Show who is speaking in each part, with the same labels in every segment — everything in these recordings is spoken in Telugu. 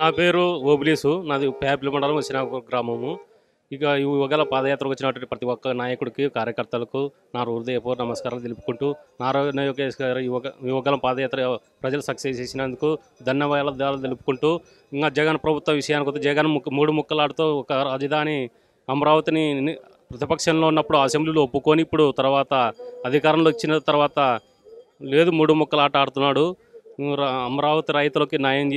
Speaker 1: నా పేరు ఓబిలీసు నాది ప్యాపిలి మండలం వచ్చిన గ్రామము ఇక ఇవాళ పాదయాత్ర వచ్చినటువంటి ప్రతి ఒక్క నాయకుడికి కార్యకర్తలకు నా హృదయపూర్ నమస్కారాలు తెలుపుకుంటూ నారా యోగేష్ గారు యువగల పాదయాత్ర ప్రజలు సక్సెస్ చేసినందుకు ధన్యవాదాలు తెలుపుకుంటూ ఇంకా జగన్ ప్రభుత్వ విషయానికి వస్తే జగన్ మూడు ముక్కలాడుతూ ఒక రాజధాని అమరావతిని ప్రతిపక్షంలో ఉన్నప్పుడు అసెంబ్లీలో ఒప్పుకొని ఇప్పుడు తర్వాత అధికారంలో వచ్చిన తర్వాత లేదు మూడు ముక్కలు ఆట ఆడుతున్నాడు అమరావతి రైతులకి న్యాయం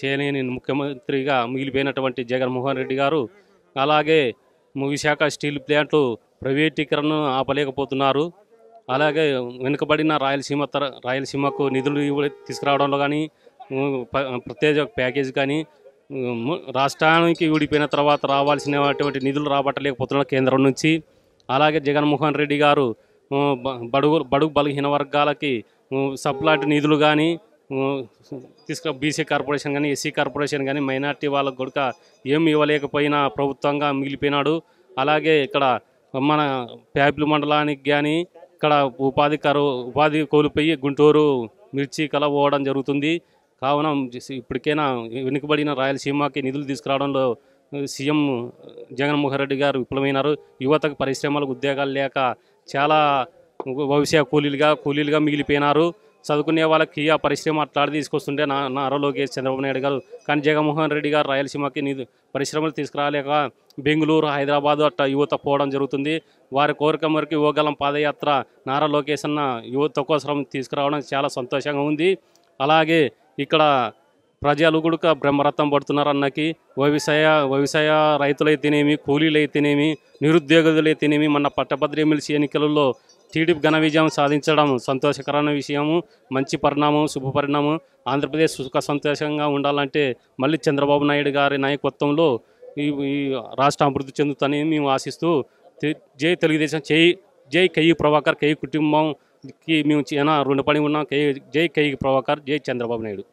Speaker 1: చేయలేని ముఖ్యమంత్రిగా మిగిలిపోయినటువంటి జగన్మోహన్ రెడ్డి గారు అలాగే విశాఖ స్టీల్ ప్లాంట్లు ప్రైవేటీకరణను ఆపలేకపోతున్నారు అలాగే వెనుకబడిన రాయలసీమ రాయలసీమకు నిధులు తీసుకురావడంలో కానీ ప్రత్యేక ప్యాకేజ్ కానీ రాష్ట్రానికి ఊడిపోయిన తర్వాత రావాల్సినటువంటి నిధులు రాబట్టలేకపోతున్న కేంద్రం నుంచి అలాగే జగన్మోహన్ రెడ్డి గారు బడుగు బడుగు బలహీన వర్గాలకి సప్లాంటి నిధులు కానీ తీసుకు బీసీ కార్పొరేషన్ కానీ ఎస్సీ కార్పొరేషన్ కానీ మైనార్టీ వాళ్ళకు కొడుక ఏం ఇవ్వలేకపోయినా ప్రభుత్వంగా మిగిలిపోయినాడు అలాగే ఇక్కడ మన ప్యాబ్లు మండలానికి కానీ ఇక్కడ ఉపాధి కరు ఉపాధి కోల్పోయి గుంటూరు మిర్చి కల పోవడం జరుగుతుంది కావున ఇప్పటికైనా వెనుకబడిన రాయలసీమకి నిధులు తీసుకురావడంలో సీఎం జగన్మోహన్ రెడ్డి గారు విఫలమైనారు యువతకు పరిశ్రమలకు ఉద్యోగాలు లేక చాలా భవిష్య కూలీలుగా కూలీలుగా మిగిలిపోయినారు చదువుకునే వాళ్ళకి కియా పరిశ్రమ అట్లాడి తీసుకొస్తుంటే నా నారా లోకేష్ చంద్రబాబు నాయుడు గారు కానీ జగన్మోహన్ రెడ్డి గారు రాయలసీమకి పరిశ్రమలు తీసుకురాలేక బెంగళూరు హైదరాబాదు అట్లా యువత పోవడం జరుగుతుంది వారి కోరిక మరికి యువగలం పాదయాత్ర నారా లోకేష్ అన్న యువత కోసం తీసుకురావడం చాలా సంతోషంగా ఉంది అలాగే ఇక్కడ ప్రజలు కూడా బ్రహ్మరథం పడుతున్నారు అన్నకి వ్యవసాయ వ్యవసాయ రైతులైతేనేమి కూలీలు నిరుద్యోగులు అయితేనేమి మన పట్టభద్రి ఎమ్మెల్సీ ఎన్నికలలో టీడీపీ ఘన విజయం సాధించడం సంతోషకరమైన విషయము మంచి పరిణామం శుభ పరిణామం ఆంధ్రప్రదేశ్ సుఖ సంతోషంగా ఉండాలంటే మళ్ళీ చంద్రబాబు నాయుడు గారి నాయకత్వంలో ఈ రాష్ట్ర అభివృద్ధి చెందుతుందని మేము ఆశిస్తూ జై తెలుగుదేశం చేయి జై కయ్యి ప్రభాకర్ కయ్యి కుటుంబంకి మేము రెండు రుణపడి ఉన్నాం జై కయ్యి ప్రభాకర్ జై చంద్రబాబు నాయుడు